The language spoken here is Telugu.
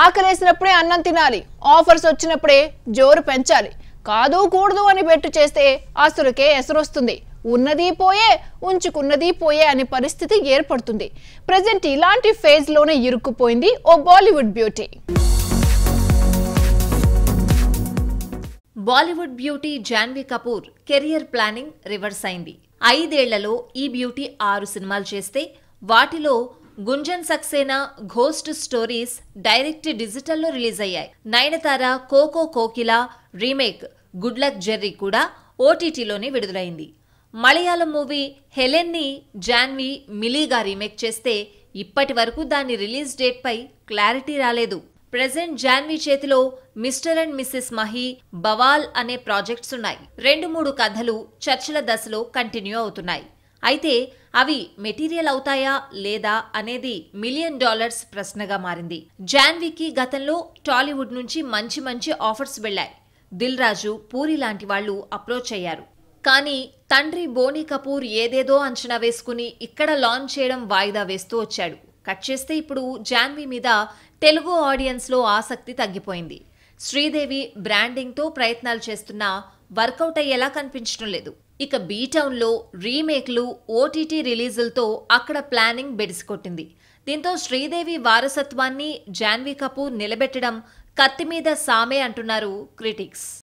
ఆకలేసినప్పుడే అన్నం తినాలి ఆఫర్స్ వచ్చినప్పుడే జోరు పెంచాలి కాదు కూడదు అని బెట్టు చేస్తే అసలుకే ఎసరొస్తుంది ఉన్నది పోయే ఉంచుకున్నది పోయే అనే పరిస్థితి ఏర్పడుతుంది ప్రజెంట్ ఇలాంటి ఫేజ్లోనే ఇరుక్కుపోయింది ఓ Bollywood beauty Bollywood beauty Janhvi Kapoor career planning reverse అయింది ఐదేళ్లలో ఈ బ్యూటీ ఆరు సినిమాలు చేస్తే వాటిలో Gunjan Saxena ghost stories direct డిజిటల్లో రిలీజ్ అయ్యాయి Nayanthara Coco Kokila remake good luck Jerry కూడా ఓటీటీలోనే విడుదలైంది మలయాళం మూవీ హెలెన్ని జాన్వి మిలీగా రీమేక్ చేస్తే ఇప్పటి వరకు దాని రిలీజ్ డేట్పై క్లారిటీ రాలేదు ప్రెసెంట్ జాన్వి చేతిలో Mr and Mrs Mahi Bawaal అనే ప్రాజెక్ట్స్ ఉన్నాయి రెండు మూడు కథలు చర్చల దశలో కంటిన్యూ అవుతున్నాయి అయితే అవి మెటీరియల్ అవుతాయా లేదా అనేది మిలియన్ డాలర్స్ ప్రశ్నగా మారింది జాన్వీకి గతంలో టాలీవుడ్ నుంచి మంచి మంచి ఆఫర్స్ వెళ్లాయి దిల్ రాజు పూరి లాంటి వాళ్ళు అప్రోచ్ అయ్యారు కానీ తండ్రి బోనీ కపూర్ ఏదేదో అంచనా వేసుకుని ఇక్కడ లాంచ్ చేయడం వాయిదా వేస్తూ వచ్చాడు కట్ చేస్తే ఇప్పుడు జాన్వీ మీద తెలుగు ఆడియన్స్లో ఆసక్తి తగ్గిపోయింది శ్రీదేవి బ్రాండింగ్తో ప్రయత్నాలు చేస్తున్నా వర్కౌట్ అయ్యేలా కనిపించడం లేదు ఇక బీటౌన్లో రీమేక్లు ఓటీటీ రిలీజులతో అక్కడ ప్లానింగ్ బెడిసికొట్టింది దీంతో శ్రీదేవి వారసత్వాన్ని జాన్వీ కపూర్ నిలబెట్టడం కత్తిమీద సామే అంటున్నారు క్రిటిక్స్